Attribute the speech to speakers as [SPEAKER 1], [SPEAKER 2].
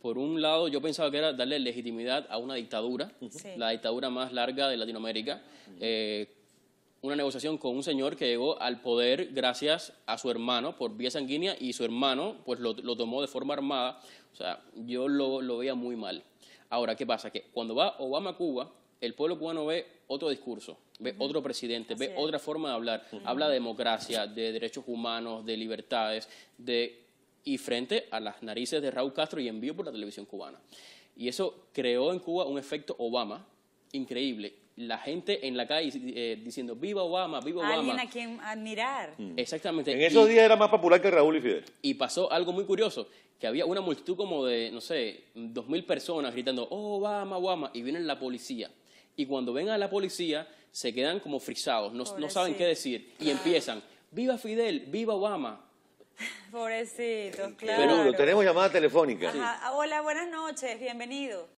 [SPEAKER 1] por un lado, yo pensaba que era darle legitimidad a una dictadura, la dictadura más larga de Latinoamérica. Eh, una negociación con un señor que llegó al poder gracias a su hermano por vía sanguínea y su hermano pues lo, tomó de forma armada. O sea, yo lo, veía muy mal. Ahora, ¿qué pasa? Que cuando va Obama a Cuba, el pueblo cubano ve otro discurso, ve otro presidente, ve otra forma de hablar. Habla de democracia, de derechos humanos, de libertades, de y frente a las narices de Raúl Castro y en por la televisión cubana. Y eso creó en Cuba un efecto Obama increíble. La gente en la calle eh, diciendo viva Obama, viva Obama. Alguien a
[SPEAKER 2] quien admirar. Mm.
[SPEAKER 1] Exactamente. En esos días era más popular que Raúl y Fidel. Y pasó algo muy curioso, que había una multitud como de, no sé, dos mil personas gritando oh, Obama, Obama, y vienen la policía. Y cuando ven a la policía, se quedan como frisados, no, no saben qué decir, y empiezan, viva Fidel, viva Obama,
[SPEAKER 2] Pobrecitos, claro.
[SPEAKER 1] tenemos llamada telefónica.
[SPEAKER 2] Hola, buenas noches, bienvenido.